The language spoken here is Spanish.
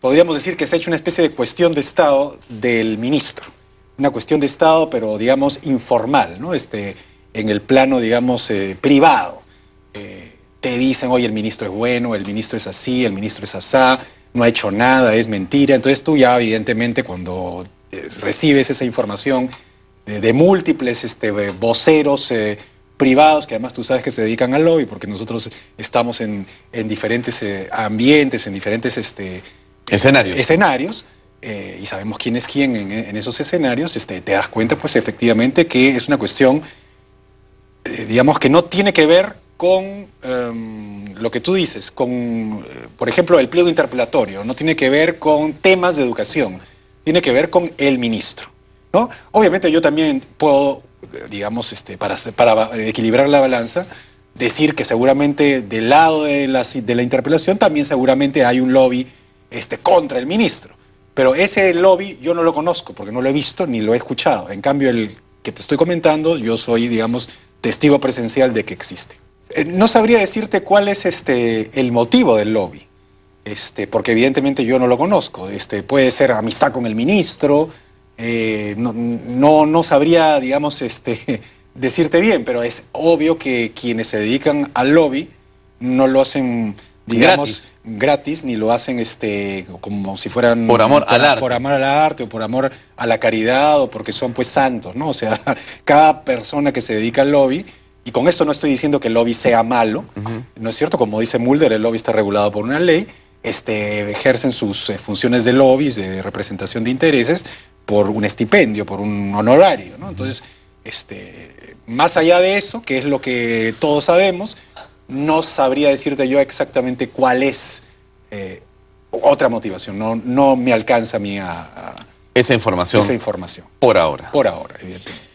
podríamos decir que se ha hecho una especie de cuestión de Estado del ministro. Una cuestión de Estado, pero digamos informal, ¿no? Este, en el plano, digamos, eh, privado. Eh, te dicen, oye, el ministro es bueno, el ministro es así, el ministro es asá, no ha hecho nada, es mentira. Entonces tú ya, evidentemente, cuando eh, recibes esa información de múltiples este, voceros privados, que además tú sabes que se dedican al lobby, porque nosotros estamos en, en diferentes ambientes, en diferentes... Este, Escenarios. Escenarios. Eh, y sabemos quién es quién en, esos escenarios, este, te das cuenta pues efectivamente que es una cuestión, eh, digamos, que no tiene que ver con em, lo que tú dices, con, eh, por ejemplo, el pliego interpelatorio, no tiene que ver con temas de educación, tiene que ver con el ministro. ¿no? Obviamente yo también puedo, digamos, este, para, para equilibrar la balanza, decir que seguramente del lado de la, de la interpelación también seguramente hay un lobby este, contra el ministro. Pero ese lobby yo no lo conozco porque no lo he visto ni lo he escuchado. En cambio, el que te estoy comentando, yo soy, digamos, testigo presencial de que existe. Eh, no sabría decirte cuál es este, el motivo del lobby, este, porque evidentemente yo no lo conozco. Este, puede ser amistad con el ministro, eh, no, no, sabría, digamos, este, decirte bien, pero es obvio que quienes se dedican al lobby no lo hacen digamos, gratis. ni lo hacen este como si fueran por amor al arte, por amor al arte o por amor a la caridad o porque son pues santos, ¿no? O sea, cada persona que se dedica al lobby y con esto no estoy diciendo que el lobby sea malo, no es cierto, como dice Mulder, el lobby está regulado por una ley, este, ejercen sus eh, funciones de lobby, de representación de intereses, por un estipendio, por un honorario, ¿no? Entonces, este, más allá de eso, que es lo que todos sabemos, no sabría decirte yo exactamente cuál es eh, otra motivación. No, no me alcanza a mí esa información. Esa información. Por ahora. Por ahora, evidentemente.